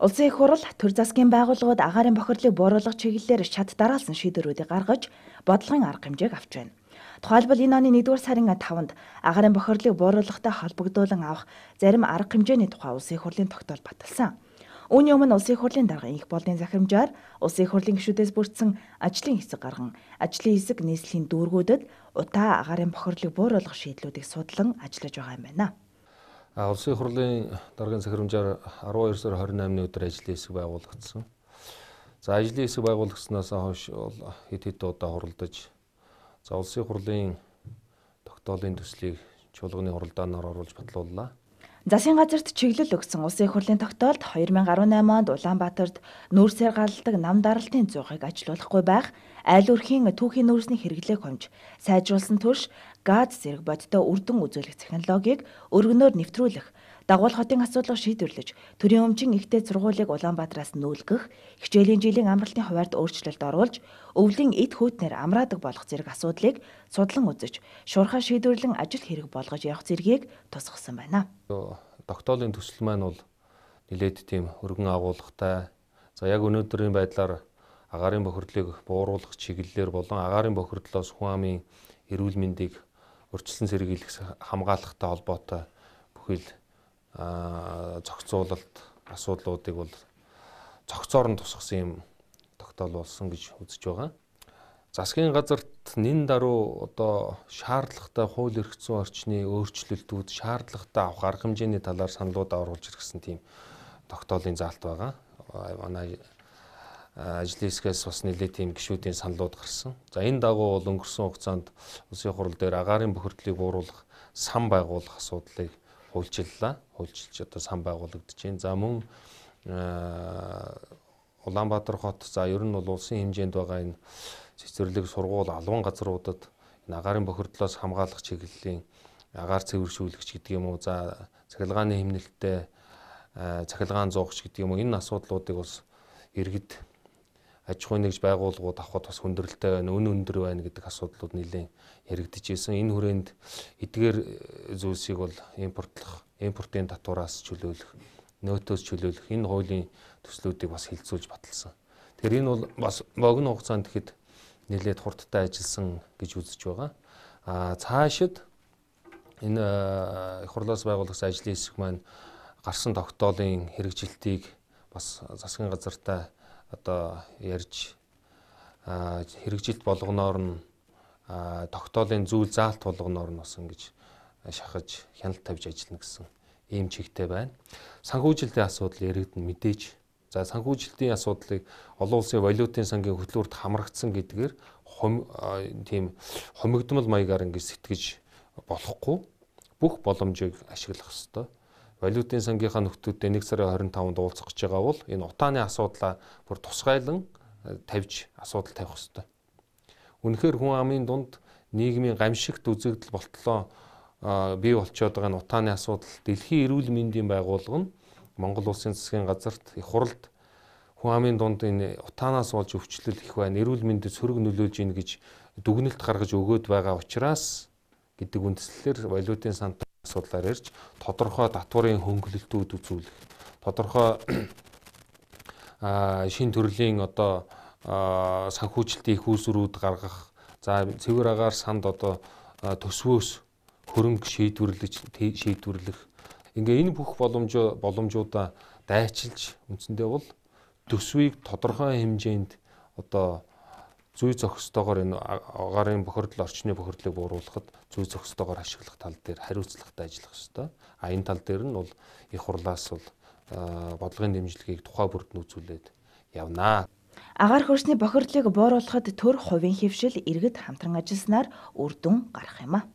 Улсын их хурл төр засгийн байгууллагууд агаарын бохирлыг бууруулах чиглэлээр шат дараалсан шийдвэрүүдийг гаргаж бодлогын арга хэмжээг авч байна. Тухайлбал энэ оны 1-р сарын 5-нд агаарын бохирлыг бууруулахтай холбогдуулан авах зарим арга хэмжээний тухай улсын их хурлын тогтоол баталсан. Үүний өмнө улсын их хурлын дарга инх болны захирамжаар улсын их хурлын гишүүдээс бүрдсэн ажлын хэсэг гарган ажлын хэсэг нийслэлийн дүүргүүдэд утаа агаарын бохирлыг бууруулах шийдлүүдийг судлан ажиллаж байгаа юм байна. Улсын хурлын дарганы захирамжаар 12 сар 28-ны өдөр ажлын хэсэг байгуулагдсан. За ажлын хэсэг байгуулагдсанаас хойш хэд хэд удаа хуралдаж за улсын хурлын тогтоолын төслийг чуулганы хуралдаанаар оруулж батлууллаа. Засгийн газарт чиглэл өгсөн улсын их хурлын тогтоолд 2018 онд Улаанбаатарт нүүрс саргаалдаг нам даралтын зуугийг ажилуулахгүй байх айл өрхийн түүхийн нүүрсний хэрэглээг хомж сайжруулсан турш газ зэрэг бодиттой үрдэн үзүүлэх технологиг өргөнөөр нэвтрүүлэх Дагуул хотын асуудлыг шийдвэрлэж, төрийн өмчийн ихтэй сургуулийг Улаанбаатараас нүүлгэх, хичээлийн жилийн амралтын хуваарьд өөрчлөлт оруулж, өвлийн эд хөөтнөр амраадаг болох зэрэг асуудлыг судлан үзэж, шуурхаа шийдвэрлэн ажил хэрэг болгож явах зэргийг тусгасан байна. Тогтоолын төсөл маань бол нилээд тийм өргөн агуулгатай. За яг өнөөдрийн байдлаар агаарын бохирдлыг бууруулах чиглэлээр болон агаарын бохирдлоос хүн амын эрүүл мэндийг урьдчилан сэргийлэх хамгаалахтай холбоотой бүхэл зохицуулалт асуудлуудыг бол цогцоор нь тусгасан юм тогтоол болсон гэж үзэж байгаа. Засгийн газарт нин даруй одоо шаардлагатай хууль эрх зүйн орчны өөрчлөлтүүд шаардлагатай авах арга хэмжээний талаар саналууд оруулж ирсэн тийм тогтоолын заалт байгаа. Манай ажлын хэсгээс бас нэлээд тийм гişүүдийн саналууд гарсан. За энэ дагуу бол өнгөрсөн хугацаанд улсын хурал дээр агаарын бохирдлыг бууруулах, сан байгуулах асуудлыг хуульчиллаа. Хуульчилж одоо сан байгуулагдчихээн. За мөн э, Улаанбаатар хот за ер нь бол улсын хэмжээнд байгаа энэ цэцэрлэг сургууль алван газруудад энэ агарын бохирдлоос хамгаалах чиглэлийн агаар цэвэршүүлэгч гэдэг юм уу за цахилгааны хэмнэлтэд э, цахилгаан зоогч гэдэг юм уу энэ асуудлуудыг бас иргэд аж ахуйн нэгж байгууллагууд авахд бас хүндрэлтэй байна, үн өндөр байна гэдэг асуудлууд нэлээд яригдж ирсэн. Энэ хүрээнд эдгээр э, зүйлсийг бол импортлох, импортын татвараас чөлөөлөх, нөөтөөс чөлөөлөх энэ хуулийн төслүүдийг бас хилцүүлж баталсан. Тэгэхээр энэ бол бас богино хугацаанд тэгэхэд нэлээд хурдтай ажилласан гэж үзэж байгаа. А цаашид энэ их э, хурлаас байгуулагдсан ажлын хэсэг маань гарсан тогтоолын хэрэгжилтийг бас засгийн газартай одоо ярьж хэрэгжилт болгоноор нь тогтоолын зүйл заалт болгоноор нь бас ингэж шахаж хяналт тавьж ажиллана гэсэн ийм чигтэй байна. Санхүүжилтийн асуудал яригдэн мэдээж за санхүүжилтийн асуудлыг олон улсын валютын сангийн хөтлөөрт хамрагдсан гэдгээр тийм хомигдмал маягаар ингэж сэтгэж болохгүй бүх боломжийг ашиглах хэрэгтэй валютын сангийнхаа нөхдүүдтэй 1 сарын 25-нд уулзах гэж байгаа бол энэ утааны асуудлаа бүр тусгайлан э, тавьж асуудал тавих хэрэгтэй. Үнэхээр хүн амын дунд нийгмийн гамшигт үзэгдэл болтлоо бий болчоод байгаа нь утааны асуудал. Дэлхийн эрүүл мэндийн байгууллага нь Монгол улсын засгийн газарт их хуралд хүн амын дунд энэ утаанаас болж өвчлөл их байна. Эрүүл мэндэд сөрөг нөлөөлж ийн гэж дүгнэлт гаргаж өгөөд байгаа учраас гэдэг үндслэлээр валютын сантай асуудлаар ирж тодорхой татварын хөнгөлөлтүүд үзүүлэх тодорхой шин төрлийн одоо санхүүжилтийн их усрүүд гаргах за цэвэр агаар санд одоо төсвөөс хөрөнгө шийдвэрлэж шийдвэрлэх ингээ энэ бүх боломж боломжуудаа дайчилж үндсэндээ бол төсвийг тодорхой хэмжээнд одоо зүй зохистойгоор энэ агарын бохирдол орчны бохирдлыг бууруулахад зүй зохистойгоор ашиглах тал дээр хариуцлагатай ажиллах ёстой. А энэ тал дээр нь бол их хурлаас бол бодлогын дэмжлэгийг тухай бүрд нүүцүүлээд явнаа. Агаар хөрсний бохирдлыг бууруулахад төр хувийн хөвшил иргэд хамтран ажилласнаар үр дүн гарах юм аа.